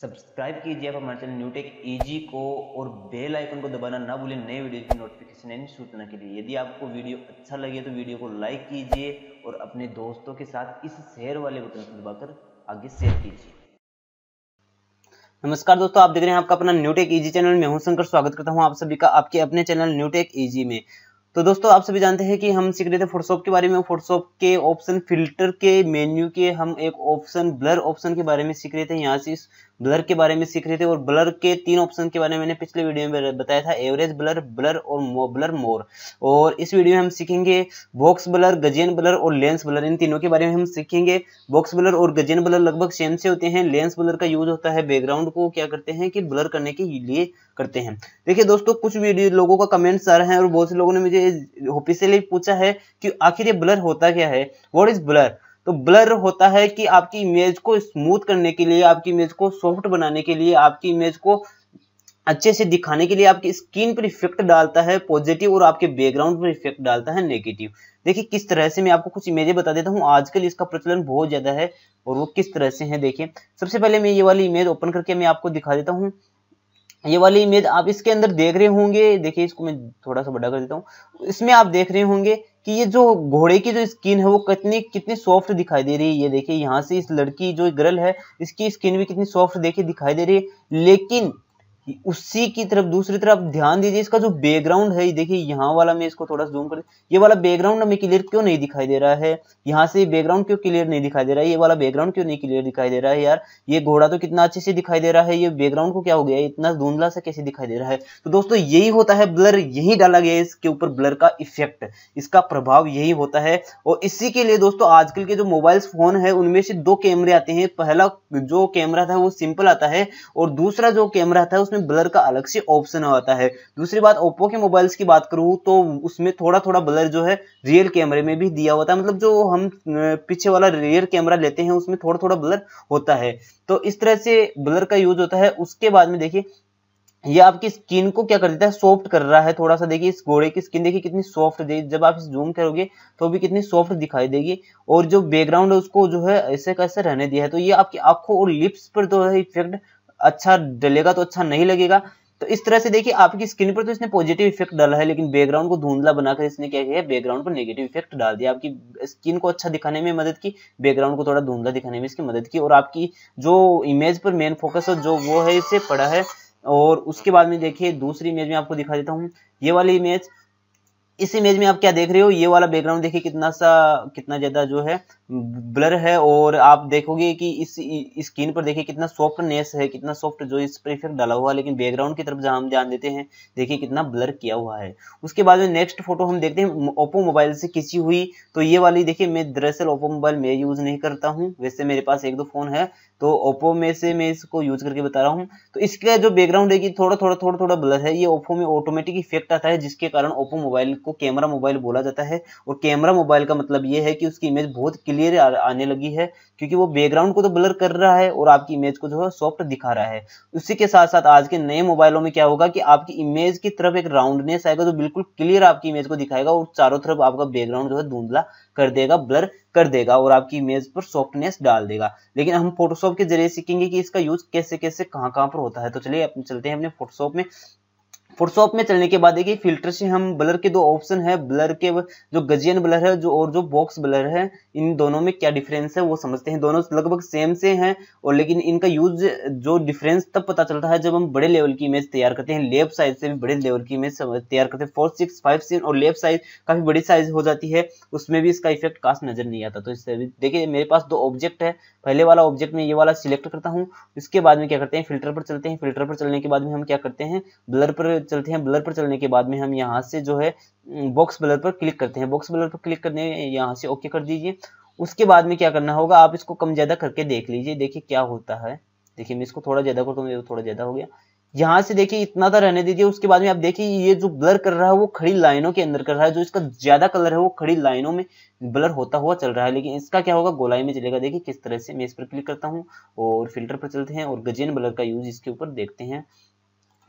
subscribe कीजिए आप हमारे चैनल न्यूटेक ईजी e को और बेल आइकन को दबाना ना भूलें नए वीडियो की नोटिफिकेशन यानी सूचना के लिए यदि आपको वीडियो अच्छा लगे तो वीडियो को लाइक कीजिए और अपने दोस्तों के साथ इस शेयर वाले बटन को दबाकर आगे शेयर कीजिए नमस्कार दोस्तों आप देख रहे हैं आपका अपना न्यूटेक ईजी e चैनल में हूं शंकर स्वागत करता हूं आप सभी का आपके अपने चैनल न्यूटेक ईजी e में तो दोस्तों आप सभी जानते हैं कि हम सीख रहे थे फोटोशॉप के बारे में फोटोशॉप के ऑप्शन फिल्टर के मेन्यू के हम एक ऑप्शन ब्लर ऑप्शन के बारे में सीख रहे थे यहाँ से ब्लर के बारे में सीख रहे थे और ब्लर के तीन ऑप्शन के बारे में मैंने पिछले वीडियो में बताया था एवरेज ब्लर ब्लर और मो, ब्लर मोर और इस वीडियो में हम सीखेंगे बॉक्स ब्लर गजेन ब्लर और लेंस ब्लर इन तीनों के बारे में हम सीखेंगे बॉक्स ब्लर और गजेन ब्लर लगभग सेम से होते हैं लेंस ब्लर का यूज होता है बैकग्राउंड को क्या करते हैं कि ब्लर करने के लिए करते हैं देखिए दोस्तों कुछ वीडियो लोगों का कमेंट्स आ रहे हैं और बहुत से लोगों ने मुझे ऑफिसियली पूछा है कि आखिर ये ब्लर होता क्या है वॉट इज ब्लर तो ब्लर होता है कि आपकी इमेज को स्मूथ करने के लिए आपकी इमेज को सॉफ्ट बनाने के लिए आपकी इमेज को अच्छे से दिखाने के लिए आपकी स्किन पर इफेक्ट डालता है पॉजिटिव और आपके बैकग्राउंड पर इफेक्ट डालता है नेगेटिव देखिए किस तरह से मैं आपको कुछ इमेजें बता देता हूँ आजकल इसका प्रचलन बहुत ज़्यादा है और वो किस तरह से है देखिए सबसे पहले मैं ये वाली इमेज ओपन करके मैं आपको दिखा देता हूँ ये वाली इमेज आप इसके अंदर देख रहे होंगे देखिए इसको मैं थोड़ा सा बड़ा कर देता हूँ इसमें आप देख रहे होंगे कि ये जो घोड़े की जो स्किन है वो कितनी कितनी सॉफ्ट दिखाई दे रही है ये देखिए यहाँ से इस लड़की जो गर्ल है इसकी स्किन भी कितनी सॉफ्ट देखिए दिखाई दे रही है लेकिन उसी की तरफ दूसरी तरफ ध्यान दीजिए इसका जो बैकग्राउंड है देखिए यहाँ वाला मैं इसको थोड़ा जूम कर ये वाला बैकग्राउंड हमें क्लियर क्यों नहीं दिखाई दे रहा है यहाँ से बैकग्राउंड क्यों क्लियर नहीं दिखाई दे रहा है ये वाला बैकग्राउंड क्यों नहीं क्लियर दिखाई दे रहा है यार ये घोड़ा तो कितना अच्छे से दिखाई दे रहा है ये बैकग्राउंड को क्या हो गया इतना धुंधला सा कैसे दिखाई दे रहा है तो दोस्तों यही होता है ब्लर यही डाला गया है इसके ऊपर ब्लर का इफेक्ट इसका प्रभाव यही होता है और इसी के लिए दोस्तों आजकल के जो मोबाइल फोन है उनमें से दो कैमरे आते हैं पहला जो कैमरा था वो सिंपल आता है और दूसरा जो कैमरा था उसमें ब्लर का अलग से ऑप्शन आता है दूसरी बात ओप्पो के मोबाइल्स की बात करूँ तो उसमें थोड़ा थोड़ा ब्लर जो है रियल कैमरे में भी दिया होता है मतलब जो हम पीछे वाला रियर कैमरा लेते हैं उसमें थोड़ा थोड़ा ब्लर होता है तो इस तरह से ब्लर का यूज होता है उसके बाद में देखिए ये आपकी स्किन को क्या कर देता है सॉफ्ट कर रहा है थोड़ा सा देखिए इस घोड़े की स्किन देखिए कितनी सॉफ्ट दे जब आप इस जूम करोगे तो भी कितनी सॉफ्ट दिखाई देगी और जो बैकग्राउंड है उसको जो है ऐसे कैसे रहने दिया है तो ये आपकी आंखों और लिप्स पर जो है इफेक्ट अच्छा डलेगा तो अच्छा नहीं लगेगा तो इस तरह से देखिए आपकी स्किन पर तो इसने पॉजिटिव इफेक्ट डाला है लेकिन बैकग्राउंड को धुंधला बनाकर इसने क्या किया बैकग्राउंड पर नेगेटिव इफेक्ट डाल दिया आपकी स्किन को अच्छा दिखाने में मदद की बैकग्राउंड को थोड़ा धुंधला दिखाने में इसकी मदद की और आपकी जो इमेज पर मेन फोकस है जो वो है इससे पड़ा है और उसके बाद में देखिए दूसरी इमेज में आपको दिखा देता हूँ ये वाली इमेज इस इमेज में आप क्या देख रहे हो ये वाला बैकग्राउंड देखिए कितना सा कितना ज्यादा जो है ब्लर है और आप देखोगे कि इस स्क्रीन पर देखिए कितना सॉफ्टनेस है कितना सॉफ्ट जो इस पर इफेक्ट डाला हुआ है लेकिन बैकग्राउंड की तरफ हम ध्यान देते हैं देखिए कितना ब्लर किया हुआ है उसके बाद में नेक्स्ट फोटो हम देखते हैं ओप्पो मोबाइल से किसी हुई तो ये वाली देखिए मैं दरअसल ओप्पो मोबाइल मैं यूज़ नहीं करता हूँ वैसे मेरे पास एक दो फ़ोन है तो ओप्पो में से मैं इसको यूज करके बता रहा हूँ तो इसका जो बैकग्राउंड है कि थोड़ा थोड़ा थोड़ा थोड़ा ब्लर है ये ओप्पो में ऑटोमेटिक इफेक्ट आता है जिसके कारण ओप्पो मोबाइल को कैमरा मोबाइल बोला जाता है और कैमरा मोबाइल का मतलब ये है कि उसकी इमेज बहुत क्लियर क्लियर आने लगी है क्योंकि वो बैकग्राउंड को तो ब्लर कर रहा है और आपकी इमेज को जो है सॉफ्ट दिखा रहा है उसी के साथ साथ आज के नए मोबाइलों में क्या होगा कि आपकी इमेज की तरफ एक राउंडनेस आएगा जो तो बिल्कुल क्लियर आपकी इमेज को दिखाएगा और चारों तरफ आपका बैकग्राउंड जो है धुंधला कर देगा ब्लर कर देगा और आपकी इमेज पर सॉफ्टनेस डाल देगा लेकिन हम फोटोशॉप के जरिए सीखेंगे कि इसका यूज कैसे कैसे कहाँ कहाँ पर होता है तो चलिए चलते हैं अपने फोटोशॉप में फोटोशॉप में चलने के बाद देखिए फिल्टर से हम ब्लर के दो ऑप्शन है ब्लर के जो गजियन ब्लर है जो और जो बॉक्स ब्लर है इन दोनों में क्या डिफरेंस है वो समझते हैं दोनों लगभग सेम से हैं और लेकिन इनका यूज जो डिफरेंस तब पता चलता है जब हम बड़े लेवल की इमेज तैयार करते हैं लेफ्ट साइज से भी बड़े लेवल की इमेज तैयार करते हैं फोर सिक्स फाइव सीन और लेफ्ट साइज काफी बड़ी साइज हो जाती है उसमें भी इसका इफेक्ट खास नजर नहीं आता तो इससे देखिए मेरे पास दो ऑब्जेक्ट है पहले वाला ऑब्जेक्ट में ये वाला सिलेक्ट करता हूँ इसके बाद में क्या करते हैं फिल्टर पर चलते हैं फिल्टर पर चलने के बाद में हम क्या करते हैं ब्लर पर चलते हैं ब्लर पर चलने के बाद में हम यहाँ से जो है बॉक्स ब्लर पर क्लिक करते हैं बॉक्स ब्लर पर क्लिक करने यहाँ से ओके कर दीजिए उसके बाद में क्या करना होगा आप इसको कम ज़्यादा करके देख लीजिए देखिए क्या होता है देखिए मैं इसको थोड़ा ज़्यादा करता हूँ थोड़ा ज़्यादा हो गया यहाँ से देखिए इतना तो रहने दीजिए उसके बाद में आप देखिए ये जो ब्लर कर रहा है वो खड़ी लाइनों के अंदर कर रहा है जो इसका ज्यादा कलर है वो खड़ी लाइनों में ब्लर होता हुआ चल रहा है लेकिन इसका क्या होगा गोलाई में चलेगा देखिए किस तरह से मैं इस पर क्लिक करता हूँ और फिल्टर पर चलते हैं और गजेन ब्लर का यूज इसके ऊपर देखते हैं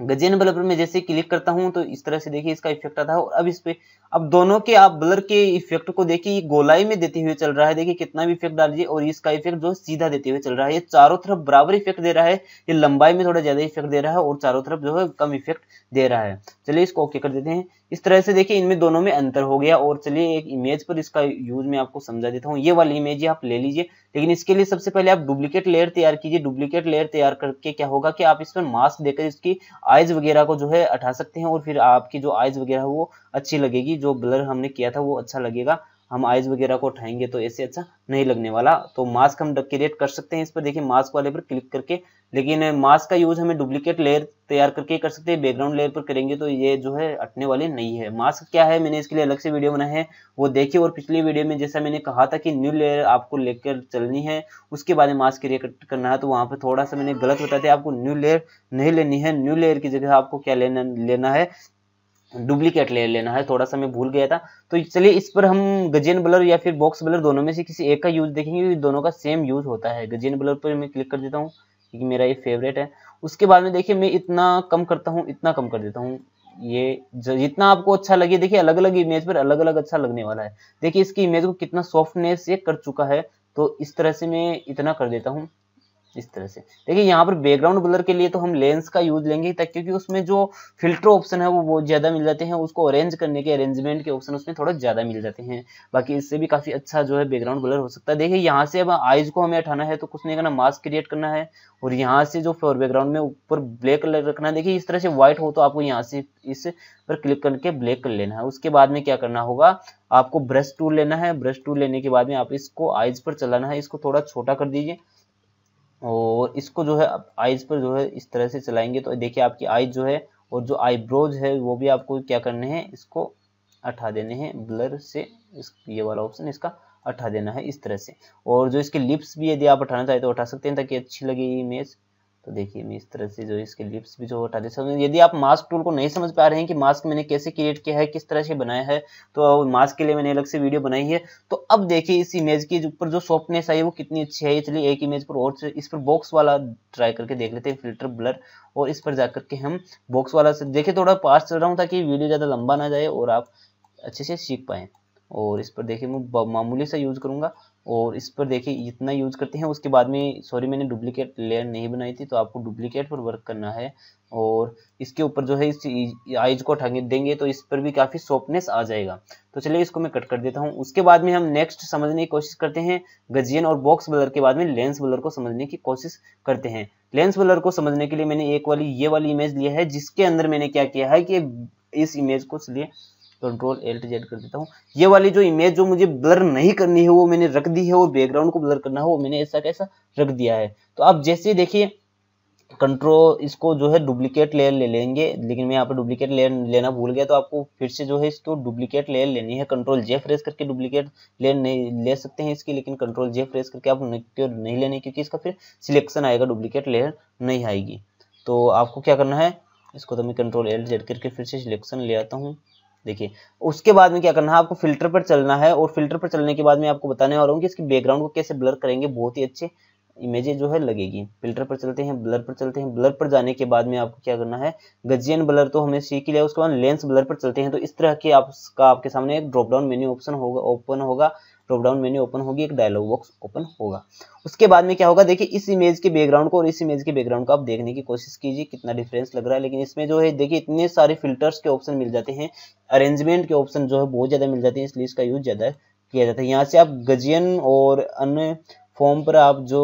गजेन पर में जैसे क्लिक करता हूं तो इस तरह से देखिए इसका इफेक्ट आता है और अब इस पे अब दोनों के आप ब्लर के इफेक्ट को देखिए गोलाई में देते हुए चल रहा है देखिए कितना भी इफेक्ट डाल दीजिए और इसका इफेक्ट जो सीधा देते हुए चल रहा है ये चारों तरफ बराबर इफेक्ट दे रहा है ये लंबाई में थोड़ा ज्यादा इफेक्ट दे रहा है और चारों तरफ जो है कम इफेक्ट दे रहा है चलिए इसको ओके कर देते हैं इस तरह से देखिए इनमें दोनों में अंतर हो गया और चलिए एक इमेज पर इसका यूज मैं आपको समझा देता हूँ ये वाली इमेज आप ले लीजिए लेकिन इसके लिए सबसे पहले आप डुप्लीकेट लेयर तैयार कीजिए डुप्लीकेट लेयर तैयार करके क्या होगा कि आप इस पर मास्क देकर इसकी आइज वगैरह को जो है हटा सकते हैं और फिर आपकी जो आइज वगैरह वो अच्छी लगेगी जो ब्लर हमने किया था वो अच्छा लगेगा हम आइज वगैरह को उठाएंगे तो ऐसे अच्छा नहीं लगने वाला तो मास्क हम क्रिएट कर सकते हैं इस पर देखिए मास्क वाले पर क्लिक करके लेकिन मास्क का यूज हमें डुप्लीकेट लेयर तैयार करके कर सकते हैं बैकग्राउंड लेयर पर करेंगे तो ये जो है अटने वाले नहीं है मास्क क्या है मैंने इसके लिए अलग से वीडियो बनाया है वो देखिए और पिछले वीडियो में जैसा मैंने कहा था कि न्यू लेयर आपको लेकर चलनी है उसके बाद मास्क क्रिएट करना है तो वहां पर थोड़ा सा मैंने गलत बताया था आपको न्यू लेयर नहीं लेनी है न्यू लेयर की जगह आपको क्या लेना लेना है डुप्लीकेट ले लेना है थोड़ा सा मैं भूल गया था तो चलिए इस पर हम गजेन ब्लर या फिर बॉक्स ब्लर दोनों में से किसी एक का यूज देखेंगे दोनों का सेम यूज होता है गजेन ब्लर पर मैं क्लिक कर देता हूँ क्योंकि मेरा ये फेवरेट है उसके बाद में देखिए मैं इतना कम करता हूँ इतना कम कर देता हूँ ये जितना आपको अच्छा लगे देखिए अलग अलग इमेज पर अलग अलग अच्छा लगने वाला है देखिए इसकी इमेज को कितना सॉफ्टनेस ये कर चुका है तो इस तरह से मैं इतना कर देता हूँ इस तरह से देखिए यहाँ पर बैकग्राउंड ब्लर के लिए तो हम लेंस का यूज लेंगे तक क्योंकि उसमें जो फिल्टर ऑप्शन है वो बहुत ज़्यादा मिल जाते हैं उसको अरेंज करने के अरेंजमेंट के ऑप्शन उसमें थोड़ा ज़्यादा मिल जाते हैं बाकी इससे भी काफ़ी अच्छा जो है बैकग्राउंड ब्लर हो सकता है देखिए यहाँ से अब आइज को हमें हटाना है तो कुछ नहीं करना मास्क क्रिएट करना है और यहाँ से जो फ्लोर बैकग्राउंड में ऊपर ब्लैक कलर रखना है देखिए इस तरह से व्हाइट हो तो आपको यहाँ से इस पर क्लिक करके ब्लैक कर लेना है उसके बाद में क्या करना होगा आपको ब्रश टूल लेना है ब्रश टूल लेने के बाद में आप इसको आइज पर चलाना है इसको थोड़ा छोटा कर दीजिए और इसको जो है आप पर जो है इस तरह से चलाएंगे तो देखिए आपकी आईज जो है और जो आईब्रोज है वो भी आपको क्या करने हैं इसको हटा देने हैं ब्लर से इस ये वाला ऑप्शन इसका हटा देना है इस तरह से और जो इसके लिप्स भी यदि आप हटाना चाहते तो हटा सकते हैं ताकि अच्छी लगे ये इमेज तो देखिए मैं इस तरह से जो इसके लिप्स भी जो हटा दे सकते यदि आप मास्क टूल को नहीं समझ पा रहे हैं कि मास्क मैंने कैसे क्रिएट किया है किस तरह से बनाया है तो मास्क के लिए मैंने अलग से वीडियो बनाई है तो अब देखिए इस इमेज के ऊपर जो सॉफ्टनेस आई वो कितनी अच्छी है चलिए एक इमेज पर और इस पर बॉक्स वाला ट्राई करके देख लेते हैं फिल्टर ब्लर और इस पर जाकर के हम बॉक्स वाला से देखिए थोड़ा पास चल रहा हूँ ताकि वीडियो ज़्यादा लंबा ना जाए और आप अच्छे से सीख पाएँ और इस पर देखिए मैं मामूली सा यूज़ करूँगा और इस पर देखिए इतना यूज़ करते हैं उसके बाद में सॉरी मैंने डुप्लीकेट लेयर नहीं बनाई थी तो आपको डुप्लीकेट पर वर्क करना है और इसके ऊपर जो है इस आइज को ठंगे देंगे तो इस पर भी काफ़ी सॉफ्टनेस आ जाएगा तो चलिए इसको मैं कट कर देता हूँ उसके बाद में हम नेक्स्ट समझने की कोशिश करते हैं गजियन और बॉक्स बलर के बाद में लेंस बलर को समझने की कोशिश करते हैं लेंस बलर को समझने के लिए मैंने एक वाली ये वाली इमेज लिया है जिसके अंदर मैंने क्या किया है कि इस इमेज को इसलिए कंट्रोल एल्ट जेड कर देता हूँ ये वाली जो इमेज जो मुझे ब्लर नहीं करनी है वो मैंने रख दी है और बैकग्राउंड को ब्लर करना है वो मैंने ऐसा कैसा रख दिया है तो आप जैसे देखिए कंट्रोल इसको जो है डुप्लीकेट लेयर ले लेंगे लेकिन मैं यहाँ पर डुप्लीकेट लेयर लेना भूल गया तो आपको फिर से जो है इसको डुप्लीकेट लेयर लेनी है कंट्रोल जे फ्रेस करके डुप्लीकेट लेयर नहीं ले सकते हैं इसकी लेकिन कंट्रोल जे फ्रेस करके आप नहीं लेने क्योंकि इसका फिर सिलेक्शन आएगा डुप्लीकेट लेयर नहीं आएगी तो आपको क्या करना है इसको तो मैं कंट्रोल एल जेड करके फिर से सिलेक्शन ले आता हूँ देखिए उसके बाद में क्या करना है आपको फिल्टर पर चलना है और फिल्टर पर चलने के बाद में आपको बताने वाला हूँ कि इसके बैकग्राउंड को कैसे ब्लर करेंगे बहुत ही अच्छे इमेजेज जो है लगेगी फिल्टर पर चलते हैं ब्लर पर चलते हैं ब्लर पर जाने के बाद में आपको क्या करना है गजियन ब्लर तो हमने सीख लिया उसके बाद लेंस ब्लर पर चलते हैं तो इस तरह के आपका आपके सामने एक ड्रॉप डाउन मेन्यू ऑप्शन होगा ओपन होगा ड्रॉप डाउन मेन्यू ओपन होगी एक डायलॉग बॉक्स ओपन होगा उसके बाद में क्या होगा देखिए इस इमेज के बैकग्राउंड को और इस इमेज के बैकग्राउंड को आप देखने की कोशिश कीजिए कितना डिफरेंस लग रहा है लेकिन इसमें जो है देखिए इतने सारे फिल्टर्स के ऑप्शन मिल जाते हैं अरेंजमेंट के ऑप्शन जो है बहुत ज़्यादा मिल जाते हैं इसलिए इसका यूज ज़्यादा किया जाता है यहाँ से आप गजियन और अन्य फॉर्म पर आप जो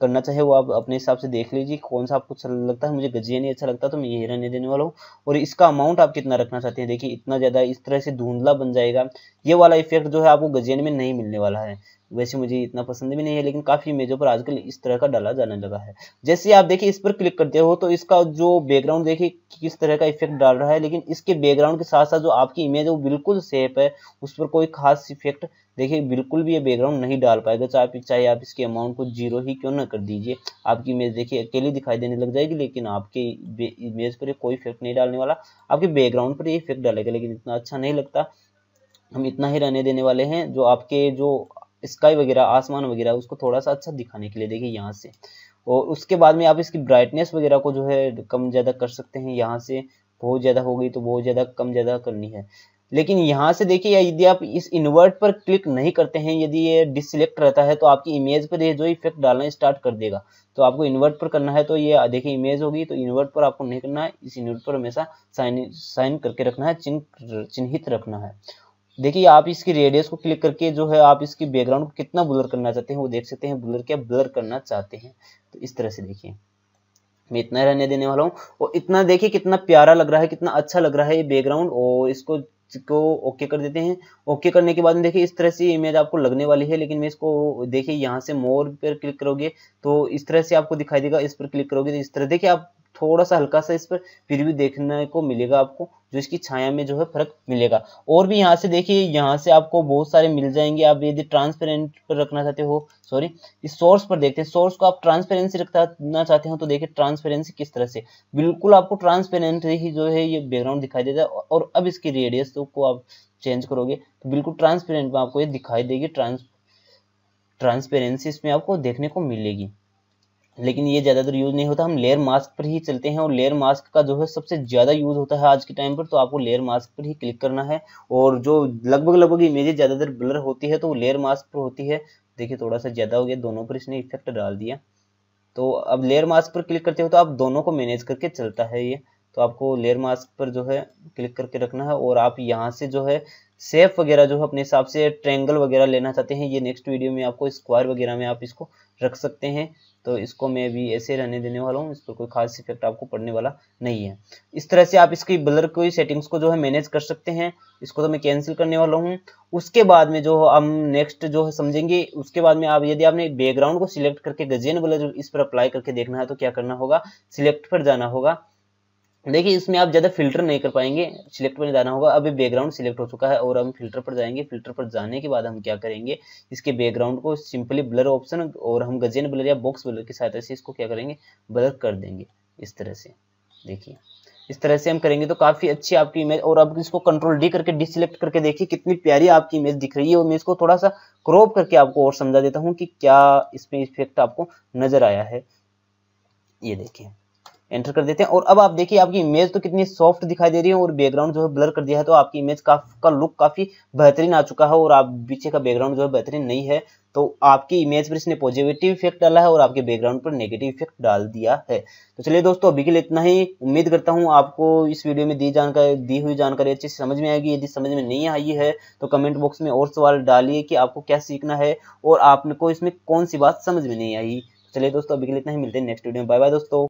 करना चाहे वो आप अपने हिसाब से देख लीजिए कौन सा आपको अच्छा लगता है मुझे गजिया नहीं अच्छा लगता तो मैं ये नहीं देने वाला हूँ और इसका अमाउंट आप कितना रखना चाहते हैं देखिए इतना ज़्यादा इस तरह से धुंधला बन जाएगा ये वाला इफेक्ट जो है आपको गजियन में नहीं मिलने वाला है वैसे मुझे इतना पसंद भी नहीं है लेकिन काफ़ी इमेजों पर आजकल इस तरह का डाला जाने लगा है जैसे आप देखिए इस पर क्लिक करते हो तो इसका जो बैकग्राउंड देखिए किस तरह का इफेक्ट डाल रहा है लेकिन इसके बैकग्राउंड के साथ साथ जो आपकी इमेज है वो बिल्कुल सेफ है उस पर कोई खास इफेक्ट देखिए बिल्कुल भी ये बैकग्राउंड नहीं डाल पाएगा चाहे चाहे आप इसके अमाउंट को जीरो ही क्यों ना कर दीजिए आपकी इमेज देखिए अकेली दिखाई देने लग जाएगी लेकिन आपके इमेज पर कोई इफेक्ट नहीं डालने वाला आपके बैकग्राउंड पर ये इफेक्ट डालेगा लेकिन इतना अच्छा नहीं लगता हम इतना ही रहने देने वाले हैं जो आपके जो स्काई वगैरह आसमान वगैरह उसको थोड़ा सा अच्छा दिखाने के लिए देखिए यहाँ से और उसके बाद में आप इसकी ब्राइटनेस वगैरह को जो है कम ज़्यादा कर सकते हैं यहाँ से बहुत ज़्यादा हो गई तो बहुत ज़्यादा कम ज़्यादा करनी है लेकिन यहाँ से देखिए यदि आप इस इन्वर्ट पर क्लिक नहीं करते हैं यदि ये डिसलेक्ट रहता है तो आपकी इमेज पर ये जो इफेक्ट डालना स्टार्ट कर देगा तो आपको इन्वर्ट पर करना है तो ये देखिए इमेज होगी तो इन्वर्ट पर आपको नहीं करना है इस इन्वर्ट पर हमेशा साइन साइन करके रखना है चिन्ह चिन्हित रखना है देखिए आप इसकी रेडियस को क्लिक करके जो है आप इसकी बैकग्राउंड को कितना ब्लर करना चाहते हैं वो देख सकते हैं ब्लर क्या ब्लर करना चाहते हैं तो इस तरह से देखिए मैं इतना रहने देने वाला हूँ और इतना देखिए कितना प्यारा लग रहा है कितना अच्छा लग रहा है ये बैकग्राउंड और इसको को ओके कर देते हैं ओके करने के बाद देखिए इस तरह से इमेज आपको लगने वाली है लेकिन मैं इसको देखिए यहाँ से मोर पर क्लिक करोगे तो इस तरह से आपको दिखाई देगा इस पर क्लिक करोगे तो इस तरह देखिए आप थोड़ा सा हल्का सा इस पर फिर भी देखने को मिलेगा आपको जो इसकी छाया में जो है फर्क मिलेगा और भी यहाँ से देखिए यहाँ से आपको बहुत सारे मिल जाएंगे आप यदि ट्रांसपेरेंट पर रखना चाहते हो सॉरी इस सोर्स पर देखते हैं सोर्स को आप ट्रांसपेरेंसी रखना चाहते हो तो देखिए ट्रांसपेरेंसी किस तरह से बिल्कुल आपको ट्रांसपेरेंट ही जो है ये बैकग्राउंड दिखाई देता है और अब इसकी रेडियस तो को आप चेंज करोगे तो बिल्कुल ट्रांसपेरेंट में आपको ये दिखाई देगी ट्रांस ट्रांसपेरेंसी इसमें आपको देखने को मिलेगी लेकिन ये ज़्यादातर यूज़ नहीं होता हम लेयर मास्क पर ही चलते हैं और लेयर मास्क का जो है सबसे ज़्यादा यूज़ होता है आज के टाइम पर तो आपको लेयर मास्क पर ही क्लिक करना है और जो लगभग लगभग इमेजे ज़्यादातर ब्लर होती है तो वो लेयर मास्क पर होती है देखिए थोड़ा सा ज़्यादा हो गया दोनों पर इसने इफेक्ट डाल दिया तो अब लेयर मास्क पर क्लिक करते हो तो आप दोनों को मैनेज करके चलता है ये तो आपको लेयर मास्क पर जो है क्लिक करके रखना है और आप यहाँ से जो है सेफ वगैरह जो है अपने हिसाब से ट्रेंगल वगैरह लेना चाहते हैं ये नेक्स्ट वीडियो में आपको स्क्वायर वगैरह में आप इसको रख सकते हैं तो इसको मैं भी ऐसे रहने देने वाला हूँ इस पर कोई खास इफेक्ट आपको पड़ने वाला नहीं है इस तरह से आप इसकी ब्लर की सेटिंग्स को जो है मैनेज कर सकते हैं इसको तो मैं कैंसिल करने वाला हूँ उसके बाद में जो हम नेक्स्ट जो है समझेंगे उसके बाद में आप यदि आपने बैकग्राउंड को सिलेक्ट करके गजेन ब्लर इस पर अप्लाई करके देखना है तो क्या करना होगा सिलेक्ट पर जाना होगा देखिए इसमें आप ज़्यादा फिल्टर नहीं कर पाएंगे सिलेक्ट पर जाना होगा अभी बैकग्राउंड सिलेक्ट हो चुका है और हम फिल्टर पर जाएंगे फिल्टर पर जाने के बाद हम क्या करेंगे इसके बैकग्राउंड को सिंपली ब्लर ऑप्शन और हम गजेन ब्लर या बॉक्स ब्लर की सहायता से इसको क्या करेंगे ब्लर कर देंगे इस तरह से देखिए इस तरह से हम करेंगे तो काफ़ी अच्छी आपकी इमेज और अब इसको कंट्रोल डी करके डिसलेक्ट करके देखिए कितनी प्यारी आपकी इमेज दिख रही है और मैं इसको थोड़ा सा क्रॉप करके आपको और समझा देता हूँ कि क्या इसमें इफेक्ट आपको नज़र आया है ये देखिए एंटर कर देते हैं और अब आप देखिए आपकी इमेज तो कितनी सॉफ्ट दिखाई दे रही है और बैकग्राउंड जो है ब्लर कर दिया है तो आपकी इमेज का का लुक काफ़ी बेहतरीन आ चुका है और आप पीछे का बैकग्राउंड जो है बेहतरीन नहीं है तो आपकी इमेज पर इसने पॉजिटिव इफेक्ट डाला है और आपके बैकग्राउंड पर नेगेटिव इफेक्ट डाल दिया है तो चलिए दोस्तों अभी के लिए इतना ही उम्मीद करता हूँ आपको इस वीडियो में दी जानकारी दी हुई जानकारी अच्छी से समझ में आएगी यदि समझ में नहीं आई है तो कमेंट बॉक्स में और सवाल डालिए कि आपको क्या सीखना है और आपको इसमें कौन सी बात समझ में नहीं आई चलिए दोस्तों अभी के लिए इतना ही मिलते हैं नेक्स्ट वीडियो में बाय बाय दोस्तों